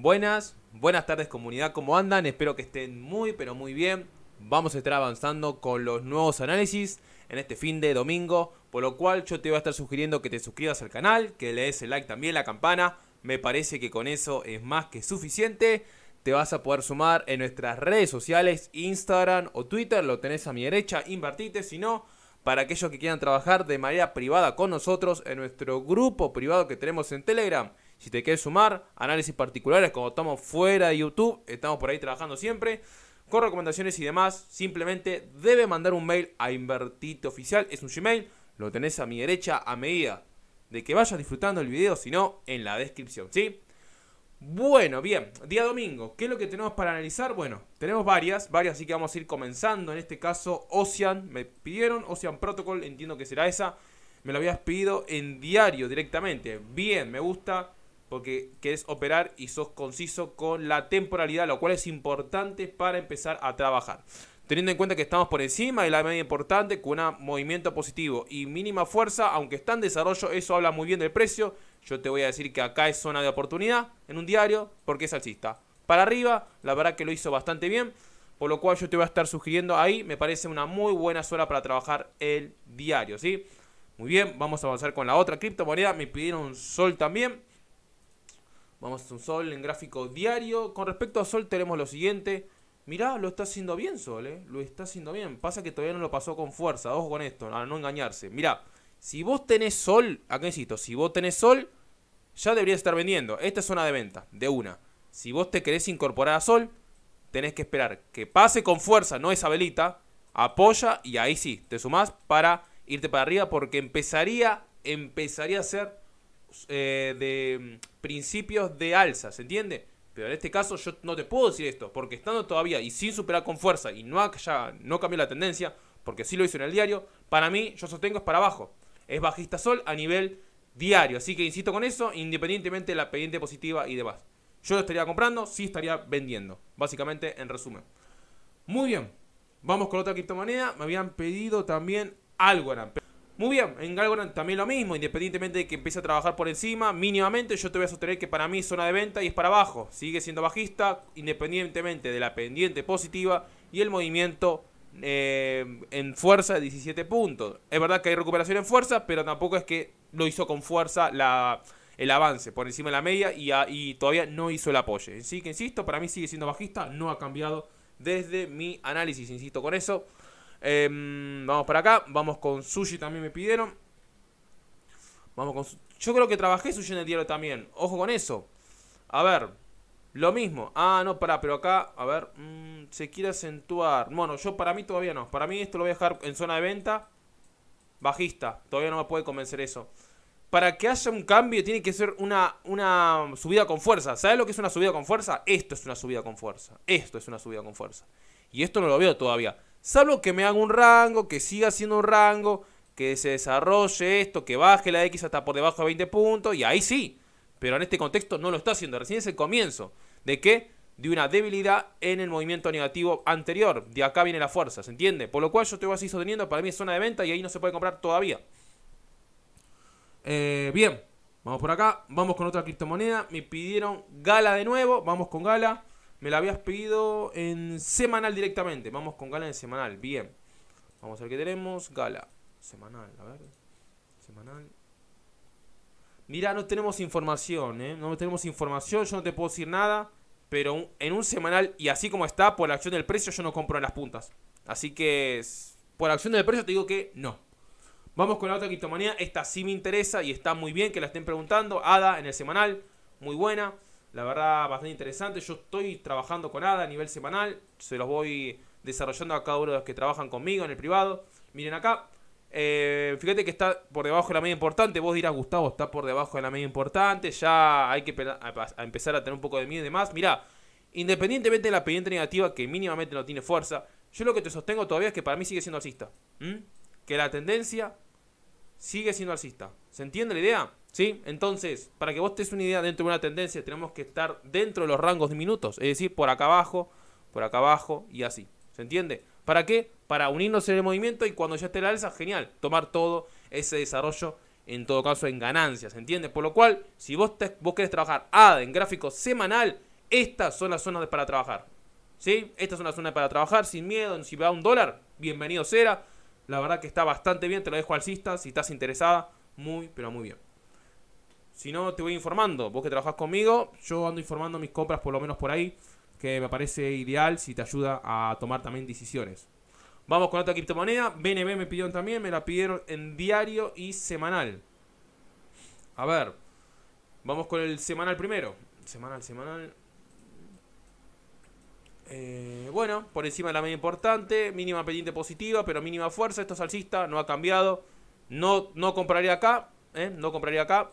Buenas, buenas tardes comunidad, ¿cómo andan? Espero que estén muy, pero muy bien. Vamos a estar avanzando con los nuevos análisis en este fin de domingo, por lo cual yo te voy a estar sugiriendo que te suscribas al canal, que le des el like también, la campana. Me parece que con eso es más que suficiente. Te vas a poder sumar en nuestras redes sociales, Instagram o Twitter, lo tenés a mi derecha, invertite, si no, para aquellos que quieran trabajar de manera privada con nosotros en nuestro grupo privado que tenemos en Telegram si te quieres sumar, análisis particulares, como estamos fuera de YouTube, estamos por ahí trabajando siempre, con recomendaciones y demás, simplemente debe mandar un mail a invertito Oficial, es un Gmail, lo tenés a mi derecha a medida de que vayas disfrutando el video, si no, en la descripción, ¿sí? Bueno, bien, día domingo, ¿qué es lo que tenemos para analizar? Bueno, tenemos varias, varias, así que vamos a ir comenzando. En este caso, Ocean, me pidieron Ocean Protocol, entiendo que será esa. Me lo habías pedido en diario directamente. Bien, me gusta porque querés operar y sos conciso con la temporalidad, lo cual es importante para empezar a trabajar. Teniendo en cuenta que estamos por encima de la media importante, con un movimiento positivo y mínima fuerza, aunque está en desarrollo, eso habla muy bien del precio. Yo te voy a decir que acá es zona de oportunidad en un diario, porque es alcista. Para arriba, la verdad que lo hizo bastante bien, por lo cual yo te voy a estar sugiriendo ahí, me parece una muy buena zona para trabajar el diario, ¿sí? Muy bien, vamos a avanzar con la otra criptomoneda, me pidieron sol también. Vamos a un Sol en gráfico diario. Con respecto a Sol tenemos lo siguiente. Mirá, lo está haciendo bien Sol, ¿eh? Lo está haciendo bien. Pasa que todavía no lo pasó con fuerza. Ojo con esto, a no engañarse. Mirá, si vos tenés Sol, acá insisto, si vos tenés Sol, ya deberías estar vendiendo. Esta es zona de venta, de una. Si vos te querés incorporar a Sol, tenés que esperar que pase con fuerza, no esa velita. Apoya y ahí sí, te sumás para irte para arriba porque empezaría, empezaría a ser eh, de principios de alza, ¿se entiende? Pero en este caso yo no te puedo decir esto, porque estando todavía y sin superar con fuerza y no, ya no cambió la tendencia, porque sí lo hizo en el diario, para mí yo sostengo es para abajo. Es bajista sol a nivel diario. Así que insisto con eso, independientemente de la pendiente positiva y demás. Yo lo estaría comprando, sí estaría vendiendo. Básicamente, en resumen. Muy bien, vamos con otra criptomoneda. Me habían pedido también algo pero muy bien, en Galgoran también lo mismo, independientemente de que empiece a trabajar por encima, mínimamente yo te voy a sostener que para mí es zona de venta y es para abajo. Sigue siendo bajista, independientemente de la pendiente positiva y el movimiento eh, en fuerza de 17 puntos. Es verdad que hay recuperación en fuerza, pero tampoco es que lo hizo con fuerza el avance por encima de la media y, ah, y todavía no hizo el apoyo. Así que insisto, para mí sigue siendo bajista, no ha cambiado desde mi análisis, insisto con eso. Em, vamos para acá. Vamos con sushi también me pidieron. Vamos con. Yo creo que trabajé sushi en el diario también. Ojo con eso. A ver. Lo mismo. Ah, no, para, pero acá. A ver. Mm, se quiere acentuar. Bueno, yo para mí todavía no. Para mí esto lo voy a dejar en zona de venta. Bajista. Todavía no me puede convencer eso. Para que haya un cambio tiene que ser una, una subida con fuerza. ¿Sabes lo que es una subida con fuerza? Esto es una subida con fuerza. Esto es una subida con fuerza. Y esto no lo veo todavía. Salvo que me haga un rango, que siga siendo un rango, que se desarrolle esto, que baje la X hasta por debajo de 20 puntos, y ahí sí. Pero en este contexto no lo está haciendo, recién es el comienzo. ¿De qué? De una debilidad en el movimiento negativo anterior. De acá viene la fuerza, ¿se entiende? Por lo cual yo te voy a sosteniendo, para mí es zona de venta y ahí no se puede comprar todavía. Eh, bien, vamos por acá, vamos con otra criptomoneda. Me pidieron Gala de nuevo, vamos con Gala. Me la habías pedido en semanal directamente. Vamos con gala en semanal. Bien. Vamos a ver qué tenemos. Gala. Semanal, a ver. Semanal. Mira, no tenemos información, ¿eh? No tenemos información, yo no te puedo decir nada. Pero en un semanal, y así como está, por la acción del precio, yo no compro en las puntas. Así que, por acción del precio, te digo que no. Vamos con la otra quitomanía, Esta sí me interesa y está muy bien que la estén preguntando. ADA en el semanal, muy buena. La verdad, bastante interesante. Yo estoy trabajando con ADA a nivel semanal. Se los voy desarrollando a cada uno de los que trabajan conmigo en el privado. Miren acá. Eh, fíjate que está por debajo de la media importante. Vos dirás, Gustavo, está por debajo de la media importante. Ya hay que empezar a tener un poco de miedo y demás. Mirá, independientemente de la pendiente negativa, que mínimamente no tiene fuerza, yo lo que te sostengo todavía es que para mí sigue siendo alcista. Que la tendencia sigue siendo alcista. ¿Se entiende la idea? ¿Sí? Entonces, para que vos te des una idea dentro de una tendencia, tenemos que estar dentro de los rangos de minutos. Es decir, por acá abajo, por acá abajo y así. ¿Se entiende? ¿Para qué? Para unirnos en el movimiento y cuando ya esté la alza, genial, tomar todo ese desarrollo, en todo caso en ganancias, ¿Se entiende? Por lo cual, si vos, te, vos querés trabajar ADA en gráfico semanal, estas son las zonas para trabajar. ¿Sí? Estas son las zonas para trabajar sin miedo. Si va un dólar, bienvenido será. La verdad que está bastante bien, te lo dejo al cista Si estás interesada, muy, pero muy bien. Si no, te voy informando. Vos que trabajás conmigo, yo ando informando mis compras por lo menos por ahí, que me parece ideal si te ayuda a tomar también decisiones. Vamos con otra criptomoneda. BNB me pidieron también, me la pidieron en diario y semanal. A ver, vamos con el semanal primero. Semanal, semanal. Eh, bueno, por encima de la media importante, mínima pendiente positiva, pero mínima fuerza, esto es alcista, no ha cambiado. No, no compraría acá, ¿eh? no compraría acá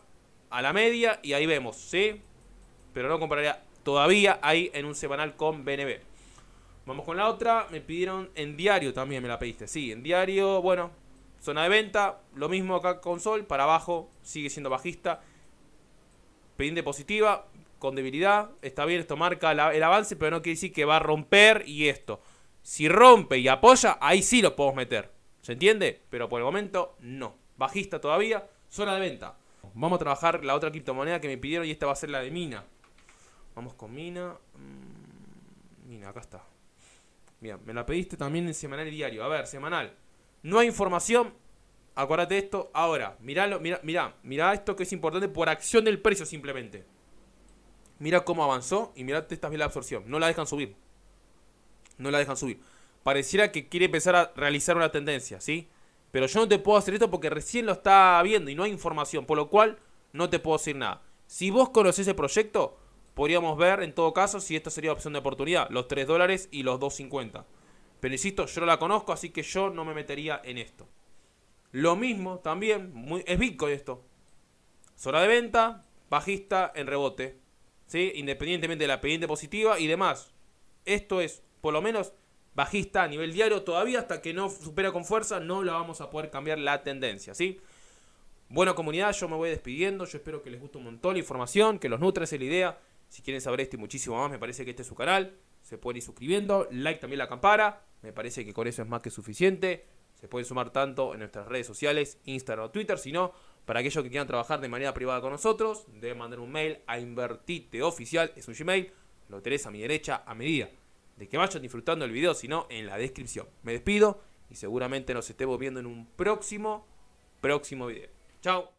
a la media y ahí vemos, ¿sí? Pero no compraría todavía ahí en un semanal con BNB. Vamos con la otra, me pidieron en diario también, me la pediste, sí, en diario, bueno, zona de venta, lo mismo acá con Sol, para abajo, sigue siendo bajista. Pendiente positiva, debilidad, está bien, esto marca el avance, pero no quiere decir que va a romper y esto. Si rompe y apoya, ahí sí lo podemos meter. ¿Se entiende? Pero por el momento, no. Bajista todavía, zona de venta. Vamos a trabajar la otra criptomoneda que me pidieron y esta va a ser la de Mina. Vamos con Mina. Mm, Mina, acá está. Bien, me la pediste también en semanal y diario. A ver, semanal. No hay información. Acuérdate de esto. Ahora, miralo mira mirá, mirá esto que es importante por acción del precio simplemente. Mira cómo avanzó y mira esta es la absorción. No la dejan subir. No la dejan subir. Pareciera que quiere empezar a realizar una tendencia, ¿sí? Pero yo no te puedo hacer esto porque recién lo está viendo y no hay información, por lo cual no te puedo decir nada. Si vos conocés el proyecto, podríamos ver en todo caso si esta sería opción de oportunidad, los 3 dólares y los 2.50. Pero insisto, yo no la conozco, así que yo no me metería en esto. Lo mismo también, muy, es Bitcoin esto. Zona de venta, bajista en rebote, independientemente de la pendiente positiva y demás. Esto es, por lo menos, bajista a nivel diario. Todavía hasta que no supera con fuerza, no la vamos a poder cambiar la tendencia. ¿sí? Bueno, comunidad, yo me voy despidiendo. Yo espero que les guste un montón la información, que los nutre esa la idea. Si quieren saber esto y muchísimo más, me parece que este es su canal. Se pueden ir suscribiendo, like también la campana. Me parece que con eso es más que suficiente. Se pueden sumar tanto en nuestras redes sociales, Instagram o Twitter. Si no, para aquellos que quieran trabajar de manera privada con nosotros, deben mandar un mail a invertiteoficial, es un Gmail, lo tenés a mi derecha, a medida de que vayan disfrutando el video, si no, en la descripción. Me despido y seguramente nos estemos viendo en un próximo, próximo video. Chao.